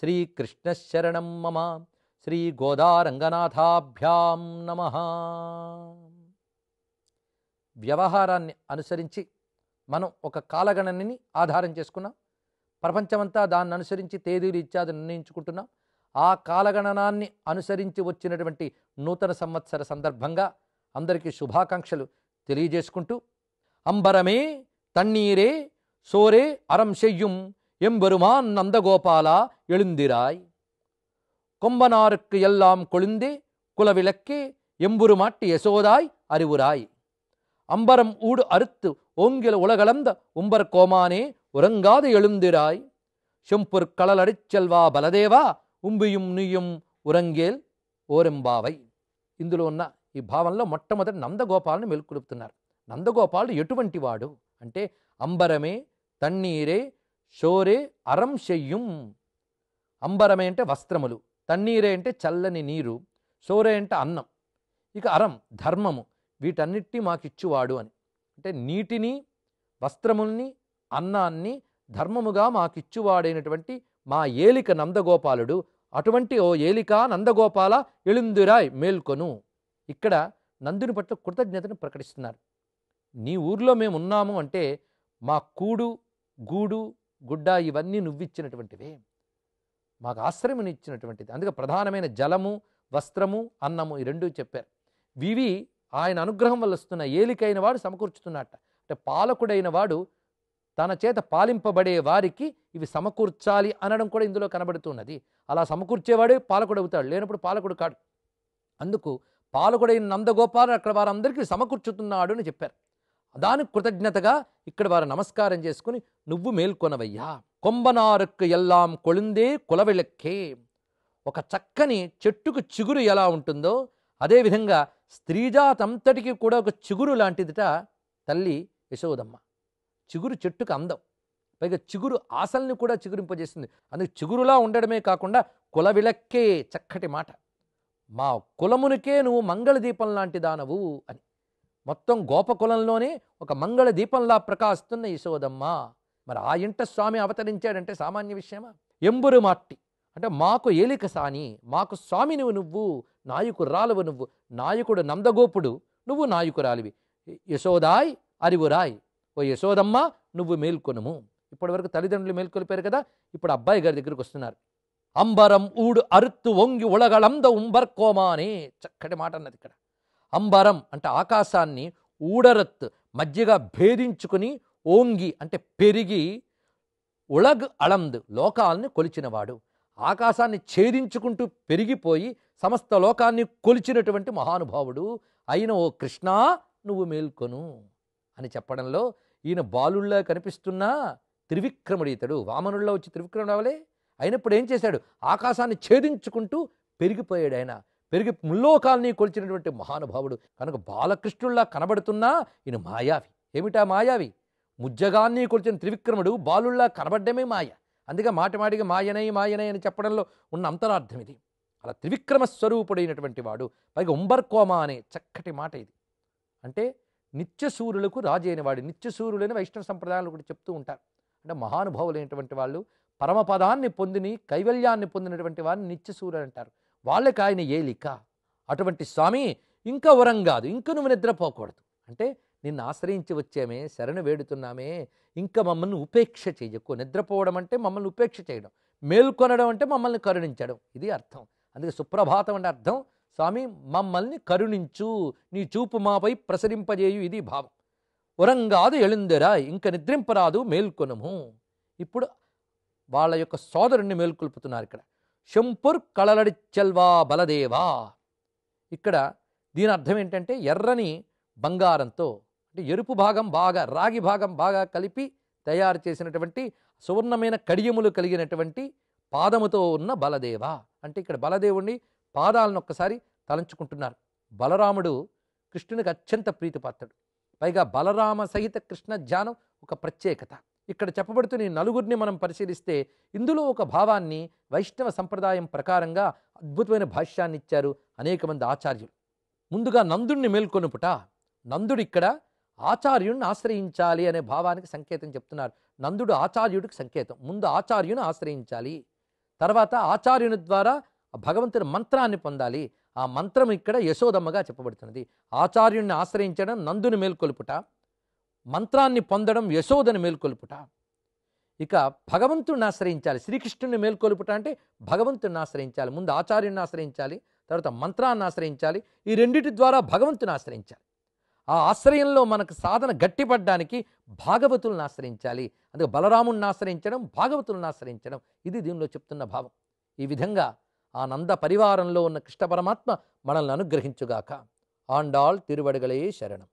శ్రీకృష్ణశరణం శ్రీ మమ శ్రీ గోదారంగనాథాభ్యాం నమ వ్యవహారాన్ని అనుసరించి మనం ఒక కాలగణనని ఆధారం చేసుకున్నాం ప్రపంచమంతా దాన్ని అనుసరించి తేదీలు ఇత్యాది నిర్ణయించుకుంటున్నాం ఆ కాలగణనాన్ని అనుసరించి వచ్చినటువంటి నూతన సంవత్సర సందర్భంగా అందరికీ శుభాకాంక్షలు తెలియజేసుకుంటూ అంబరమే தண்ணீரே சோரே அறம் செய்யும் எம்பெருமான் நந்தகோபாலா எழுந்திராய் கொம்பனாருக்கு எல்லாம் கொழுந்தே குலவிளக்கே எம்புருமாட்டு யசோதாய் அறிவுராய் அம்பரம் ஊடு அறுத்து ஓங்கில உலகளந்த உம்பர் கோமானே உறங்காது எழுந்திராய் செம்பொற் கடலடிச் செல்வா பலதேவா உம்பியும் நீயும் உறங்கேல் ஓரெம்பாவை இந்துலோன்னா இப்பாவனில் ఈ భావనలో மேல் నందగోపాలను మెలుకొలుపుతున్నారు నందగోపాలుడు ఎటువంటి అంటే అంబరమే తన్నీరే షోరే అరం చెయ్యం అంబరమే అంటే వస్త్రములు తన్నీరే అంటే చల్లని నీరు షోరే అంటే అన్నం ఇక అరం ధర్మము వీటన్నిటినీ మాకిచ్చువాడు అని అంటే నీటిని వస్త్రముల్ని అన్నాన్ని ధర్మముగా మాకిచ్చువాడైనటువంటి మా ఏలిక నందగోపాలుడు అటువంటి ఓ ఏలిక నందగోపాల ఎళుందురాయ్ మేల్కొను ఇక్కడ నందుని పట్ల కృతజ్ఞతను ప్రకటిస్తున్నారు నీ ఊర్లో మేము ఉన్నాము అంటే మా కూడు గూడు గుడ్డ ఇవన్నీ నువ్విచ్చినటువంటివే మాకు ఆశ్రయం ఇచ్చినటువంటిది అందుకే ప్రధానమైన జలము వస్త్రము అన్నము ఈ రెండూ చెప్పారు వివి ఆయన అనుగ్రహం వల్ల వస్తున్న ఏలికైన వాడు సమకూర్చుతున్నట్ట అంటే పాలకుడైన వాడు తన చేత పాలింపబడే వారికి ఇవి సమకూర్చాలి అనడం కూడా ఇందులో కనబడుతున్నది అలా సమకూర్చేవాడే పాలకుడు అవుతాడు లేనప్పుడు పాలకుడు కాడు అందుకు పాలకుడైన నందగోపాలు అక్కడ వారందరికీ సమకూర్చుతున్నాడు అని చెప్పారు దానికి కృతజ్ఞతగా ఇక్కడ వారు నమస్కారం చేసుకుని నువ్వు మేల్కొనవయ్యా కొంబనారుక్కు ఎల్లాం కొళుందే కులవిళక్కే ఒక చక్కని చెట్టుకు చిగురు ఎలా ఉంటుందో అదేవిధంగా స్త్రీజాతంతటికి కూడా ఒక చిగురు లాంటిదిట తల్లి యశోదమ్మ చిగురు చెట్టుకు అందం పైగా చిగురు ఆశల్ని కూడా చిగురింపజేస్తుంది అందుకు చిగురులా ఉండడమే కాకుండా కులవిలక్కే చక్కటి మాట మా కులమునికే నువ్వు మంగళదీపం లాంటి దానవు అని మొత్తం గోపకులంలోనే ఒక మంగళ దీపంలా ప్రకాశిస్తున్న యశోదమ్మ మరి ఆ ఇంట స్వామి అవతరించాడంటే సామాన్య విషయమా ఎంబురు మాట్టి అంటే మాకు ఏలిక సాని మాకు స్వామి నువ్వు నువ్వు నాయకురాలువు నువ్వు నాయకుడు నందగోపుడు నువ్వు నాయకురాలివి యశోదాయ్ అరివురాయ్ ఓ యశోదమ్మ నువ్వు మేల్కొనుము ఇప్పటి వరకు తల్లిదండ్రులు మేల్కొలిపారు కదా ఇప్పుడు అబ్బాయి గారి దగ్గరికి వస్తున్నారు అంబరం ఊడు అరుత్తు వంగి ఉళగళంద ఉంబర్కోమా అని చక్కటి మాట అన్నది ఇక్కడ అంబరం అంటే ఆకాశాన్ని ఊడరత్ మధ్యగా భేదించుకుని ఓంగి అంటే పెరిగి ఉళగ్ అళంద్ లోకాల్ని కొలిచినవాడు ఆకాశాన్ని ఛేదించుకుంటూ పెరిగిపోయి సమస్త లోకాన్ని కొలిచినటువంటి మహానుభావుడు అయిన ఓ కృష్ణ నువ్వు మేల్కొను అని చెప్పడంలో ఈయన బాలుళ్ళ కనిపిస్తున్నా త్రివిక్రముడు ఇతడు వామనుల్లో వచ్చి త్రివిక్రముడు అవలే అయినప్పుడు ఏం చేశాడు ఆకాశాన్ని ఛేదించుకుంటూ పెరిగిపోయాడు ఆయన పెరిగి ముల్లోకాల్ని కొలిచినటువంటి మహానుభావుడు కనుక బాలకృష్ణుల్లా కనబడుతున్నా ఈయన మాయావి ఏమిటా మాయావి ముజ్జగాన్ని కొలిచిన త్రివిక్రముడు బాలుల్లా కనబడ్డమే మాయ అందుకే మాటికి మాయనై మాయనై అని చెప్పడంలో ఉన్న అంతరార్థం ఇది అలా త్రివిక్రమ స్వరూపుడైనటువంటి వాడు పైగా ఉంబర్కోమా అనే చక్కటి మాట ఇది అంటే నిత్యసూర్యులకు రాజు అయినవాడు నిత్యసూర్యులని వైష్ణవ సంప్రదాయాలు కూడా చెప్తూ ఉంటారు అంటే మహానుభావులైనటువంటి వాళ్ళు పరమపదాన్ని పొందిని కైవల్యాన్ని పొందినటువంటి వారిని నిత్యసూర్యులు అంటారు వాళ్ళకి ఆయన లిక్క అటువంటి స్వామి ఇంకా వరం కాదు ఇంకా నువ్వు నిద్రపోకూడదు అంటే నిన్ను ఆశ్రయించి వచ్చామే శరణు వేడుతున్నామే ఇంకా మమ్మల్ని ఉపేక్ష చేయకు నిద్రపోవడం అంటే మమ్మల్ని ఉపేక్ష చేయడం మేల్కొనడం అంటే మమ్మల్ని కరుణించడం ఇది అర్థం అందుకే సుప్రభాతం అంటే అర్థం స్వామి మమ్మల్ని కరుణించు నీ చూపు మాపై ప్రసరింపజేయు ఇది భావం ఉరంగాదు ఎళిందరా ఇంక నిద్రింపరాదు మేల్కొనము ఇప్పుడు వాళ్ళ యొక్క సోదరుణ్ణి మేల్కొల్పుతున్నారు ఇక్కడ శంపుర్ కళలడిచెల్వా బలదేవా ఇక్కడ దీని అర్థం ఏంటంటే ఎర్రని బంగారంతో అంటే ఎరుపు భాగం బాగా రాగి భాగం బాగా కలిపి తయారు చేసినటువంటి సువర్ణమైన కడియములు కలిగినటువంటి పాదముతో ఉన్న బలదేవ అంటే ఇక్కడ బలదేవుణ్ణి పాదాలను ఒక్కసారి తలంచుకుంటున్నారు బలరాముడు కృష్ణునికి అత్యంత ప్రీతిపాత్రుడు పైగా బలరామ సహిత కృష్ణ ధ్యానం ఒక ప్రత్యేకత ఇక్కడ చెప్పబడుతున్న నలుగురిని మనం పరిశీలిస్తే ఇందులో ఒక భావాన్ని వైష్ణవ సంప్రదాయం ప్రకారంగా అద్భుతమైన భాష్యాన్ని ఇచ్చారు అనేక మంది ఆచార్యులు ముందుగా నందుణ్ణి మేల్కొనుపుట నందుడు ఇక్కడ ఆచార్యుణ్ణి ఆశ్రయించాలి అనే భావానికి సంకేతం చెప్తున్నారు నందుడు ఆచార్యుడికి సంకేతం ముందు ఆచార్యుని ఆశ్రయించాలి తర్వాత ఆచార్యుని ద్వారా భగవంతుని మంత్రాన్ని పొందాలి ఆ మంత్రం ఇక్కడ యశోదమ్మగా చెప్పబడుతున్నది ఆచార్యుణ్ణి ఆశ్రయించడం నందుని మేల్కొలుపుట మంత్రాన్ని పొందడం యశోదని మేల్కొల్పుట ఇక భగవంతుడిని ఆశ్రయించాలి శ్రీకృష్ణుని మేల్కొలుపుట అంటే భగవంతుని ఆశ్రయించాలి ముందు ఆచార్యుని ఆశ్రయించాలి తర్వాత మంత్రాన్ని ఆశ్రయించాలి ఈ రెండింటి ద్వారా భగవంతుని ఆశ్రయించాలి ఆ ఆశ్రయంలో మనకు సాధన గట్టిపడడానికి భాగవతులను ఆశ్రయించాలి అందుకే బలరాముడిని ఆశ్రయించడం భాగవతులను ఆశ్రయించడం ఇది దీనిలో చెప్తున్న భావం ఈ విధంగా ఆ నంద పరివారంలో ఉన్న కృష్ణ పరమాత్మ మనల్ని అనుగ్రహించుగాక ఆండాళ్ తిరువడగలే శరణం